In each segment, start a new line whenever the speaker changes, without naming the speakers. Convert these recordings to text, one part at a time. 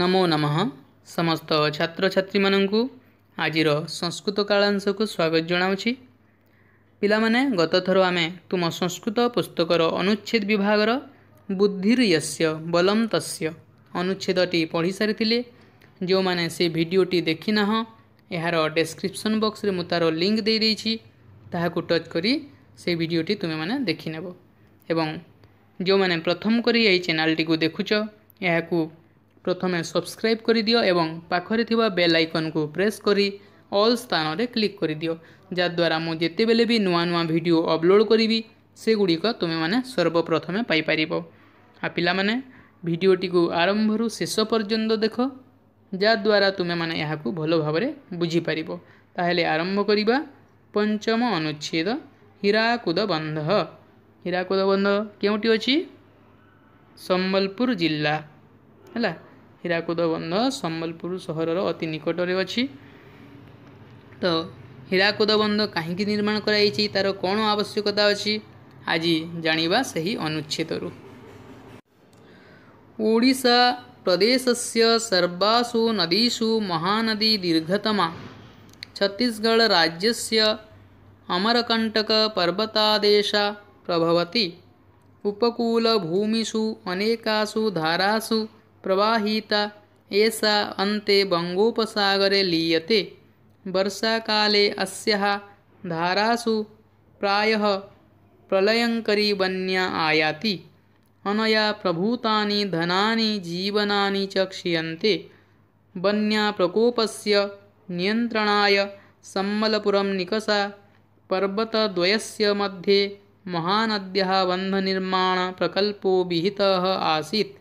ନମୋ ନମଃ ସମସ୍ତ ଛାତ୍ରଛାତ୍ରୀମାନଙ୍କୁ ଆଜିର ସଂସ୍କୃତ କାଳାଂଶକୁ ସ୍ୱାଗତ ଜଣାଉଛି ପିଲାମାନେ ଗତଥର ଆମେ ତୁମ ସଂସ୍କୃତ ପୁସ୍ତକର ଅନୁଚ୍ଛେଦ ବିଭାଗର ବୁଦ୍ଧିର୍ୟସ୍ୟ ବଲମ ତସ୍ୟ ଅନୁଚ୍ଛେଦଟି ପଢ଼ିସାରିଥିଲେ ଯେଉଁମାନେ ସେ ଭିଡ଼ିଓଟି ଦେଖିନାହଁ ଏହାର ଡେସ୍କ୍ରିପ୍ସନ୍ ବକ୍ସରେ ମୁଁ ତା'ର ଲିଙ୍କ୍ ଦେଇଦେଇଛି ତାହାକୁ ଟଚ୍ କରି ସେ ଭିଡ଼ିଓଟି ତୁମେମାନେ ଦେଖିନେବ ଏବଂ ଯେଉଁମାନେ ପ୍ରଥମ କରି ଏହି ଚ୍ୟାନେଲ୍ଟିକୁ ଦେଖୁଛ ଏହାକୁ ପ୍ରଥମେ ସବସ୍କ୍ରାଇବ୍ କରିଦିଅ ଏବଂ ପାଖରେ ଥିବା ବେଲ୍ ଆଇକନ୍କୁ ପ୍ରେସ୍ କରି ଅଲ୍ ସ୍ଥାନରେ କ୍ଲିକ୍ କରିଦିଅ ଯାହାଦ୍ୱାରା ମୁଁ ଯେତେବେଳେ ବି ନୂଆ ନୂଆ ଭିଡ଼ିଓ ଅପଲୋଡ଼୍ କରିବି ସେଗୁଡ଼ିକ ତୁମେମାନେ ସର୍ବପ୍ରଥମେ ପାଇପାରିବ ଆଉ ପିଲାମାନେ ଭିଡ଼ିଓଟିକୁ ଆରମ୍ଭରୁ ଶେଷ ପର୍ଯ୍ୟନ୍ତ ଦେଖ ଯାହାଦ୍ୱାରା ତୁମେମାନେ ଏହାକୁ ଭଲ ଭାବରେ ବୁଝିପାରିବ ତାହେଲେ ଆରମ୍ଭ କରିବା ପଞ୍ଚମ ଅନୁଚ୍ଛେଦ ହୀରାକୁଦ ବନ୍ଧ ହୀରାକୁଦ ବନ୍ଧ କେଉଁଠି ଅଛି ସମ୍ବଲପୁର ଜିଲ୍ଲା ହେଲା ହୀରାକୁଦ ବନ୍ଧ ସମ୍ବଲପୁର ସହରର ଅତି ନିକଟରେ ଅଛି ତ ହୀରାକୁଦ ବନ୍ଧ କାହିଁକି ନିର୍ମାଣ କରାଯାଇଛି ତା'ର କ'ଣ ଆବଶ୍ୟକତା ଅଛି ଆଜି ଜାଣିବା ସେହି ଅନୁଚ୍ଛେଦରୁ ଓଡ଼ିଶା प्रदेशस्य सर्वासु नदीषु महानदी दीर्घतमा छत्तीसगढराज्यस्य अमरकण्टकपर्वतादेशा प्रभवति उपकूलभूमिषु अनेकासु धारासु प्रवाहिता एषा अन्ते बङ्गोपसागरे लीयते वर्षाकाले अस्याः धारासु प्रायः प्रलयङ्करी वन्या आयाति अनया प्रभूतानि धनानि जीवनानि च क्षीयन्ते वन्याप्रकोपस्य नियन्त्रणाय सम्बलपुरं निकषा पर्वतद्वयस्य मध्ये महानद्यः बन्धनिर्माणप्रकल्पो विहितः आसीत्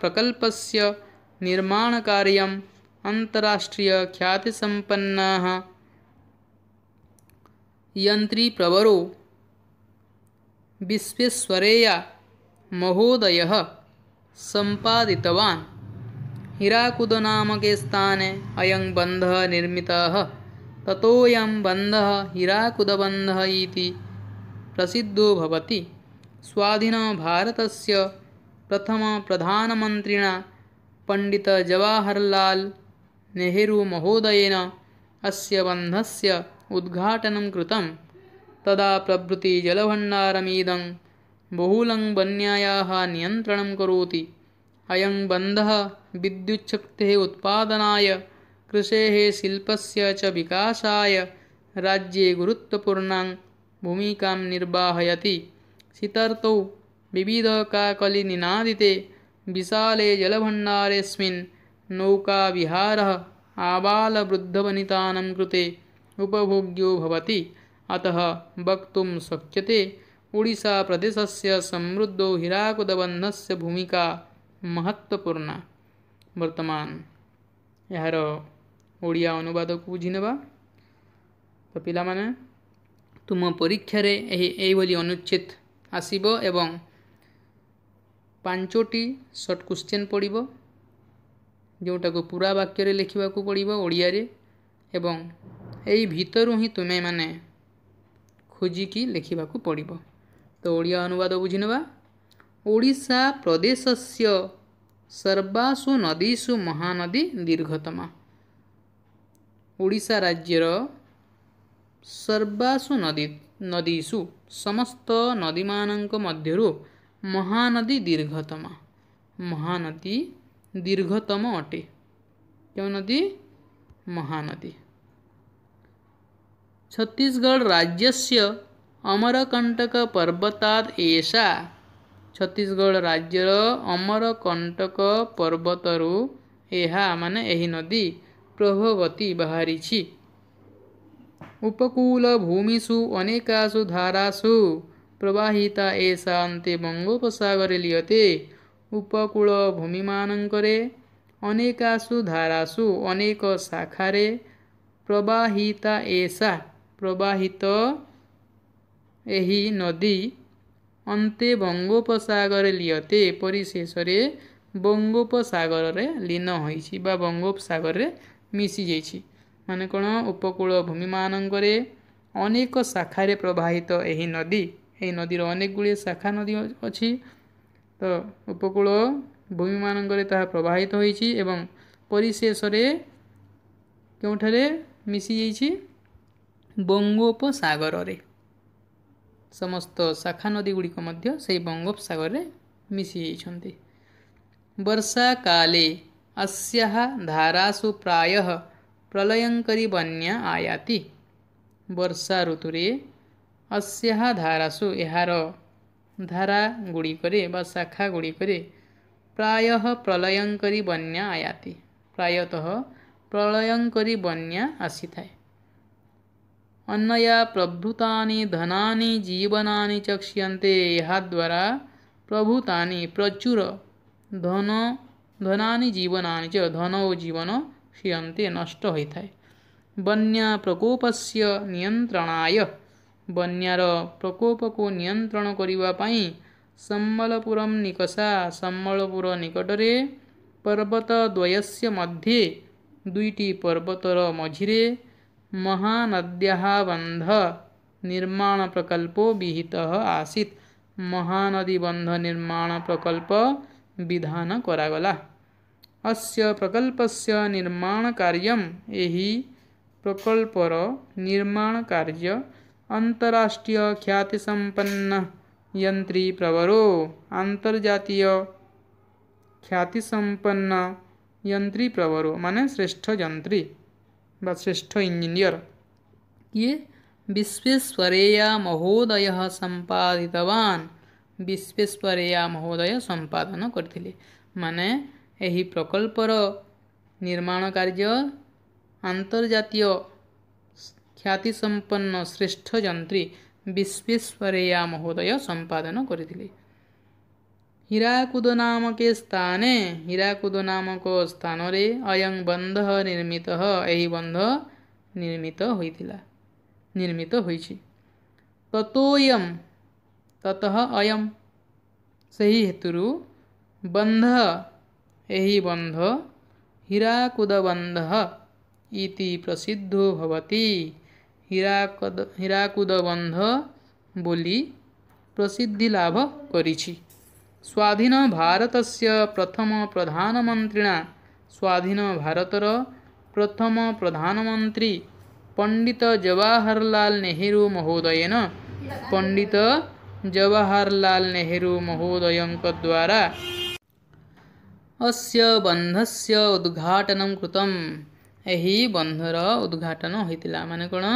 ಖ್ಯಾತಿ ಸಂಪನ್ನ ಅಂತರ್ರಾಷ್ಟ್ರೀಯ ಪ್ರವರು ವಿಶ್ವೇಶ್ವರೇಯ ಮಹೋದಯ ಸಂಪಾದಕುದೇ ಸ್ಥಾನೆ ಅಯಂ ಬಂಧ ನಿರ್ಮ ತಂಧ ಹೀರಕುದ ಪ್ರಸ್ಧ ಸ್ವಾಧೀನ ಭಾರತ प्रथमप्रधानमन्त्रिणा पण्डितजवाहर्लाल् नेहरुमहोदयेन अस्य बन्धस्य उद्घाटनं कृतं तदा प्रभृतिजलभण्डारमिदं बहुलङ्गन्यायाः नियन्त्रणं करोति अयं बन्धः विद्युच्छक्तेः उत्पादनाय कृषेः शिल्पस्य च विकासाय राज्ये गुरुत्वपूर्णां भूमिकां निर्वाहयति शीतर्तौ विविधकाकलिनिनादिते विशाले जलभण्डारेऽस्मिन् नौका विहार कृते उपभोग्यो भवति अतः वक्तुं शक्यते ओडिशाप्रदेशस्य हिराकुदबंध से भूमिका महत्वपूर्ण वर्तमान यार ओडिया अनुवाद को ତ ପିଲାମାନେ ତୁମ ପରୀକ୍ଷାରେ ଏହି ଏଇଭଳି अनुच्छेद आसब एवं ପାଞ୍ଚଟି ସର୍ଟ କ୍ୱେଶ୍ଚିନ୍ ପଡ଼ିବ ଯେଉଁଟାକୁ ପୁରା ବାକ୍ୟରେ ଲେଖିବାକୁ ପଡ଼ିବ ଓଡ଼ିଆରେ ଏବଂ ଏଇ ଭିତରୁ ହିଁ ତୁମେମାନେ ଖୋଜିକି ଲେଖିବାକୁ ପଡ଼ିବ ତ ଓଡ଼ିଆ ଅନୁବାଦ ବୁଝିନେବା ଓଡ଼ିଶା ପ୍ରଦେଶସ୍ୟ ସର୍ବାସୁ ନଦୀସୁ ମହାନଦୀ ଦୀର୍ଘତମା ଓଡ଼ିଶା ରାଜ୍ୟର ସର୍ବାସୁ ନଦୀ ନଦୀସୁ ସମସ୍ତ ନଦୀମାନଙ୍କ ମଧ୍ୟରୁ ମହାନଦୀ ଦୀର୍ଘତମ ମହାନଦୀ ଦୀର୍ଘତମ ଅଟେ କେଉଁ ନଦୀ ମହାନଦୀ ଛତିଶଗଡ଼ ରାଜ୍ୟସ୍ୟ ଅମରକଣ୍ଟକ ପର୍ବତାତ୍ ଏଷା ଛତିଶଗଡ଼ ରାଜ୍ୟର ଅମରକଣ୍ଟକ ପର୍ବତରୁ ଏହା ମାନେ ଏହି ନଦୀ ପ୍ରଭବତୀ ବାହାରିଛି ଉପକୂଳ ଭୂମିଷୁ ଅନେକାଶୁ ଧାରାସୁ ପ୍ରବାହିତା ଏଷା ଅନ୍ତେ ବଙ୍ଗୋପସାଗରେ ଲିଅତେ ଉପକୂଳ ଭୂମିମାନଙ୍କରେ ଅନେକାଶୁ ଧାରାସୁ ଅନେକ ଶାଖାରେ ପ୍ରବାହିତା ଏସା ପ୍ରବାହିତ ଏହି ନଦୀ ଅନ୍ତେ ବଙ୍ଗୋପସାଗରେ ଲିଅତେ ପରିଶେଷରେ ବଙ୍ଗୋପସାଗରରେ ଲୀନ ହୋଇଛି ବା ବଙ୍ଗୋପସାଗରରେ ମିଶିଯାଇଛି ମାନେ କ'ଣ ଉପକୂଳ ଭୂମିମାନଙ୍କରେ ଅନେକ ଶାଖାରେ ପ୍ରବାହିତ ଏହି ନଦୀ ଏହି ନଦୀର ଅନେକ ଗୁଡ଼ିଏ ଶାଖା ନଦୀ ଅଛି ତ ଉପକୂଳ ଭୂମିମାନଙ୍କରେ ତାହା ପ୍ରବାହିତ ହୋଇଛି ଏବଂ ପରିଶେଷରେ କେଉଁଠାରେ ମିଶିଯାଇଛି ବଙ୍ଗୋପସାଗରରେ ସମସ୍ତ ଶାଖା ନଦୀଗୁଡ଼ିକ ମଧ୍ୟ ସେହି ବଙ୍ଗୋପସାଗରରେ ମିଶିଯାଇଛନ୍ତି ବର୍ଷା କାଳେ ଅଶ୍ୟା ଧାରାସୁ ପ୍ରାୟ ପ୍ରଳୟଙ୍କରୀ ବନ୍ୟା ଆୟାତି ବର୍ଷା ଋତୁରେ ଅଶ୍ୟା ଧାରାସୁ ଏହାର ଧାରା ଗୁଡ଼ିକରେ ବା ଶାଖା ଗୁଡ଼ିକରେ ପ୍ରାୟ ପ୍ରଳୟଙ୍କରୀ ବନ୍ୟା ଆୟାତି ପ୍ରାୟତଃ ପ୍ରଳୟଙ୍କରୀ ବନ୍ୟା ଆସିଥାଏ ଅନ୍ୟୟା ପ୍ରଭୃତାନି ଧନାନି ଜୀବନାନି ଚକ୍ଷିୟନ୍ତେ ଏହାଦ୍ୱାରା ପ୍ରଭୁତାନି ପ୍ରଚୁର ଧନ ଧନାନି ଜୀବନାନି ଚ ଧନ ଓ ଜୀବନ କ୍ଷିୟନ୍ତେ ନଷ୍ଟ ହୋଇଥାଏ ବନ୍ୟା ପ୍ରକୋପସ୍ୟ ନିୟନ୍ତ୍ରଣାୟ प्रकोप को प्रकोपको नियन्त्रण सम्बलपुम निकसा सम्बलपुर पर्वत द्वयस्य मध्ये दुईटी पर्वत मझिर महानद्या बन्ध निर्माण प्रकल्प विही आसित महानदी महानदीबन्ध निर्माण प्रकल्प अस्य प्रकल्पस्य निर्माण कार्य प्रकल्प र निर्माण कार्य अंतर्राष्ट्रीय ख्याति संपन्न यंत्री प्रवरो अंतर्जातीय ख्याति संपन्न यंत्री प्रवरो माने श्रेष्ठ यंत्री व श्रेष्ठ इंजीनियर ये विश्वेश्वरेया महोदय संपादितवान विश्वेश्वरेया महोदय संपादन करते माने यही प्रकल्पर निर्माण कार्य अंतर्जातीय ख्यातिसम्पन्न श्रेष्ठ यन्त्री विश्वेश्वरेया महोदय सम्पादन नामक स्थान हिराकुदनामक स्थानले अयङ बन्ध यही बन्ध होइछ ततोयम तत अयम सही हेतु बन्ध यही बन्ध हिराकुद बन्ध इति भवति हिराक हिराकुद प्रसिद्धि लाभ छ स्वाधीन भारतस्य प्रथम प्रधानमन्त्रन स्वाधीन भारतर प्रथम प्रधानमन्त्री पन्डितजवाहरहरलालहरुमहोदिन द्वारा अस्य अस उद्घाटनं कृतम् ଏହି ବନ୍ଧର ଉଦ୍ଘାଟନ ହୋଇଥିଲା ମାନେ କ'ଣ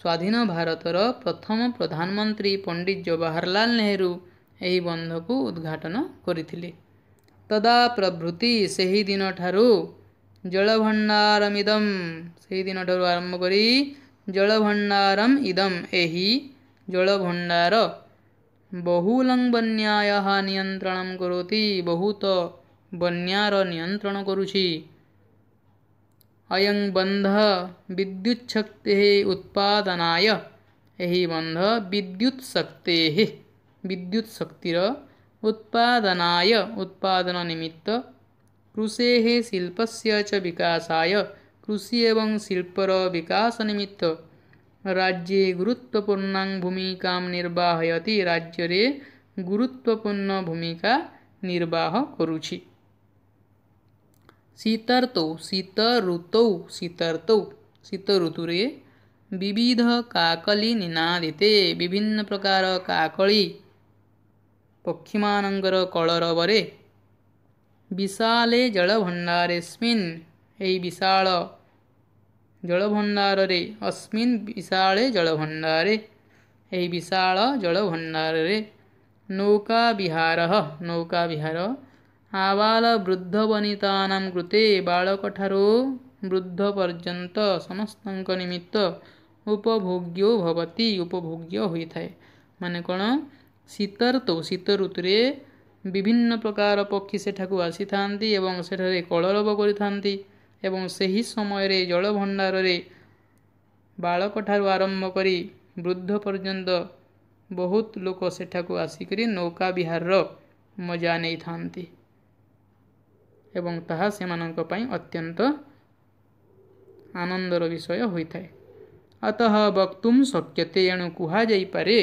ସ୍ୱାଧୀନ ଭାରତର ପ୍ରଥମ ପ୍ରଧାନମନ୍ତ୍ରୀ ପଣ୍ଡିତ ଜବାହରଲାଲ ନେହେରୁ ଏହି ବନ୍ଧକୁ ଉଦ୍ଘାଟନ କରିଥିଲେ ତଦା ପ୍ରଭୃତି ସେହିଦିନଠାରୁ ଜଳଭଣ୍ଡାରମ ଇଦମ୍ ସେହିଦିନଠାରୁ ଆରମ୍ଭ କରି ଜଳଭଣ୍ଡାରମ ଇଦମ୍ ଏହି ଜଳଭଣ୍ଡାର ବହୁଲ ବନ୍ୟାୟ ନିୟନ୍ତ୍ରଣ କରୋତି ବହୁତ ବନ୍ୟାର ନିୟନ୍ତ୍ରଣ କରୁଛି अयं बन्धः विद्युच्छक्तेः उत्पादनाय यही बन्धः विद्युत्शक्तेः विद्युत्शक्तिर उत्पादनाय उत्पादननिमित्त कृषेः शिल्पस्य च विकासाय कृषि एवं शिल्पर विकासनिमित्त राज्ये गुरुत्वपूर्णां भूमिकां निर्वाहयति राज्यरे गुरुत्वपूर्ण भूमिका निर्वाह करुछि शीतर्तौ शीतऋतौ शीतर्तौ शीतऋतुरे विविध काकली ନିନାଦିତେ ବିଭିନ୍ନ ପ୍ରକାର କାକଳି ପକ୍ଷୀମାନଙ୍କର କଳରବରେ ବିଶାଳେ ଜଳଭଣ୍ଡାରେସ୍ମିନ୍ ଏହି ବିଶାଳ ଜଳଭଣ୍ଡାରରେ ଅସ୍ମିନ୍ ବିଶାଳେ ଜଳଭଣ୍ଡାରେ ଏହି ବିଶାଳ ଜଳଭଣ୍ଡାରରେ ନୌକା ବିହାର ନୌକା ବିହାର ଆବାଳ ବୃଦ୍ଧ ବନିତାନାମ କୃତେ ବାଳକଠାରୁ ବୃଦ୍ଧ ପର୍ଯ୍ୟନ୍ତ ସମସ୍ତଙ୍କ ନିମିତ୍ତ ଉପଭୋଗ୍ୟ ଭବତୀ ଉପଭୋଗ୍ୟ ହୋଇଥାଏ ମାନେ କ'ଣ ଶୀତ ଋତୁ ଶୀତ ଋତୁରେ ବିଭିନ୍ନ ପ୍ରକାର ପକ୍ଷୀ ସେଠାକୁ ଆସିଥାନ୍ତି ଏବଂ ସେଠାରେ କଳରବ କରିଥାନ୍ତି ଏବଂ ସେହି ସମୟରେ ଜଳଭଣ୍ଡାରରେ ବାଳକଠାରୁ ଆରମ୍ଭ କରି ବୃଦ୍ଧ ପର୍ଯ୍ୟନ୍ତ ବହୁତ ଲୋକ ସେଠାକୁ ଆସିକରି ନୌକା ବିହାରର ମଜା ନେଇଥାନ୍ତି ଏବଂ ତାହା ସେମାନଙ୍କ ପାଇଁ ଅତ୍ୟନ୍ତ ଆନନ୍ଦର ବିଷୟ ହୋଇଥାଏ ଅତଃ ବକ୍ତୁମ୍ ଶକ୍ୟତେ ଏଣୁ କୁହାଯାଇପାରେ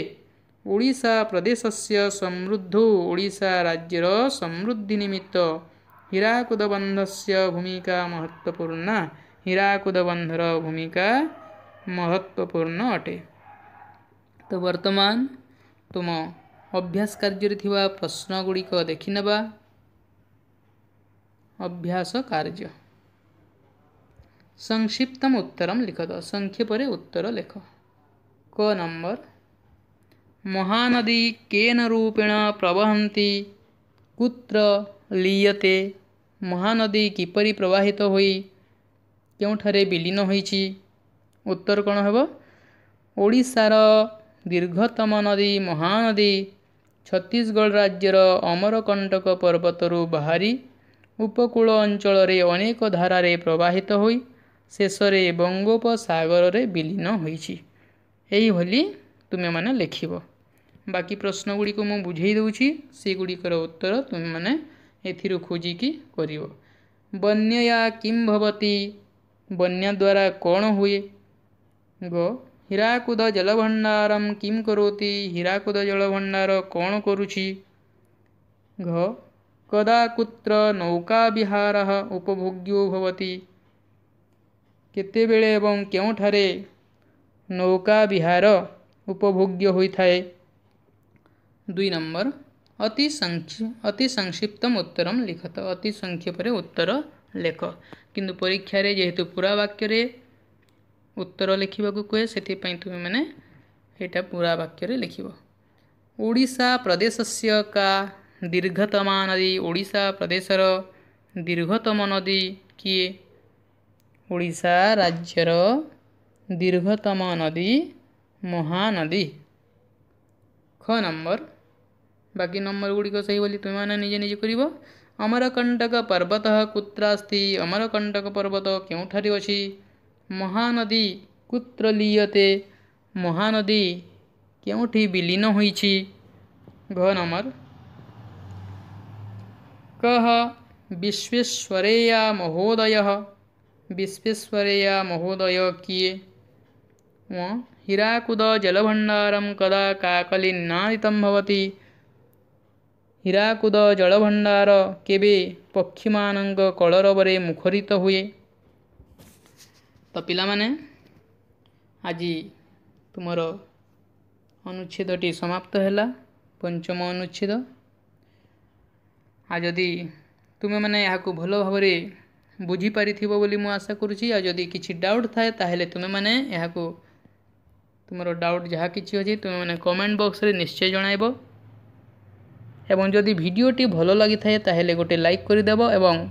ଓଡ଼ିଶା ପ୍ରଦେଶସ୍ୟ ସମୃଦ୍ଧ ଓଡ଼ିଶା ରାଜ୍ୟର ସମୃଦ୍ଧି ନିମିତ୍ତ ହୀରାକୁଦବନ୍ଧସ୍ୟ ଭୂମିକା ମହତ୍ତ୍ୱପୂର୍ଣ୍ଣ ହୀରାକୁଦବନ୍ଧର ଭୂମିକା ମହତ୍ଵପୂର୍ଣ୍ଣ ଅଟେ ତ ବର୍ତ୍ତମାନ ତୁମ ଅଭ୍ୟାସ କାର୍ଯ୍ୟରେ ଥିବା ପ୍ରଶ୍ନଗୁଡ଼ିକ ଦେଖିନେବା ଅଭ୍ୟାସ କାର୍ଯ୍ୟ ସଂକ୍ଷିପ୍ତମ ଉତ୍ତରମ ଲିଖତ ସଂକ୍ଷେପରେ ଉତ୍ତର ଲେଖ କ ନମ୍ବର ମହାନଦୀ କେନ ରୂପେଣ ପ୍ରବହନ୍ତି କୁତ୍ର ଲିୟତେ ମହାନଦୀ କିପରି ପ୍ରବାହିତ ହୋଇ କେଉଁଠାରେ ବିଲୀନ ହୋଇଛି ଉତ୍ତର କ'ଣ ହେବ ଓଡ଼ିଶାର ଦୀର୍ଘତମ ନଦୀ ମହାନଦୀ ଛତିଶଗଡ଼ ରାଜ୍ୟର ଅମରକଣ୍ଟକ ପର୍ବତରୁ ବାହାରି ଉପକୂଳ ଅଞ୍ଚଳରେ ଅନେକ ଧାରାରେ ପ୍ରବାହିତ ହୋଇ ଶେଷରେ ବଙ୍ଗୋପସାଗରରେ ବିଲୀନ ହୋଇଛି ଏହିଭଳି ତୁମେମାନେ ଲେଖିବ ବାକି ପ୍ରଶ୍ନଗୁଡ଼ିକୁ ମୁଁ ବୁଝେଇ ଦେଉଛି ସେଗୁଡ଼ିକର ଉତ୍ତର ତୁମେମାନେ ଏଥିରୁ ଖୋଜିକି କରିବ ବନ୍ୟା କିମ୍ଭବତୀ ବନ୍ୟା ଦ୍ୱାରା କ'ଣ ହୁଏ ଗ ହୀରାକୁଦ ଜଳଭଣ୍ଡାରମ୍ କିମ୍ କରୋତି ହୀରାକୁଦ ଜଳଭଣ୍ଡାର କ'ଣ କରୁଛି ଘ कदा कुत्र नौका विहार उपभोग्यो भवती केते बेले एवं केउठारे नौका विहार उपभोग्य होइथाय दुई नंबर अति संक्षिप्त अति संक्षिप्तम उत्तरम लिखत अति संक्षेप रे उत्तर लेख किंतु परीक्षा रे जेहेतु पूरा वाक्य रे उत्तर लिखिबा को कहे सेति पई तुमे माने एटा पूरा वाक्य रे लिखिबो ओडिसा प्रदेशस्य का ଦୀର୍ଘତମା ନଦୀ ଓଡ଼ିଶା ପ୍ରଦେଶର ଦୀର୍ଘତମ ନଦୀ କିଏ ଓଡ଼ିଶା ରାଜ୍ୟର ଦୀର୍ଘତମ ନଦୀ ମହାନଦୀ ଖ ନମ୍ବର ବାକି ନମ୍ବର ଗୁଡ଼ିକ ସେହିଭଳି ତୁମେମାନେ ନିଜେ ନିଜେ କରିବ ଅମରକଣ୍ଟକ ପର୍ବତ କୁତ୍ର ଅସ୍ତି ଅମରକଣ୍ଟକ ପର୍ବତ କେଉଁଠାରେ ଅଛି ମହାନଦୀ କୁତ୍ର ଲିୟତେ ମହାନଦୀ କେଉଁଠି ବିଲୀନ ହୋଇଛି ଘ ନମ୍ବର कः विश्वेश्वरैया महोदयः विश्वेश्वरैया महोदय किए हिराकुद जलभण्डारं कदा काकलिन्नादितं भवति ହୀରାକୁଦ ଜଳଭଣ୍ଡାର କେବେ ପକ୍ଷୀମାନଙ୍କ କଳରବରେ ମୁଖରିତ ହୁଏ ତ ପିଲାମାନେ ଆଜି ତୁମର ଅନୁଚ୍ଛେଦଟି ସମାପ୍ତ ହେଲା ପଞ୍ଚମ ଅନୁଚ୍ଛେଦ आ जदि तुम्हें यहाँ भल भाव बुझीपारी बोली मुशा करुच्ची डाउट थाए तो तुम्हें यहाँ तुम डाउट जहाँ कि अच्छे तुम्हें कमेंट बक्स में निश्चय जन जदि भिडटी भल लगी गोटे लाइक करदेव एवं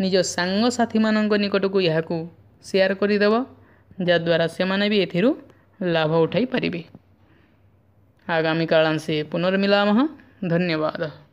निज सांगी मान निकट को यह सेयार करदेव जहाद्वारा से मैंने भी एथर लाभ उठाई पारे आगामी काल से पुनर्मिलाम धन्यवाद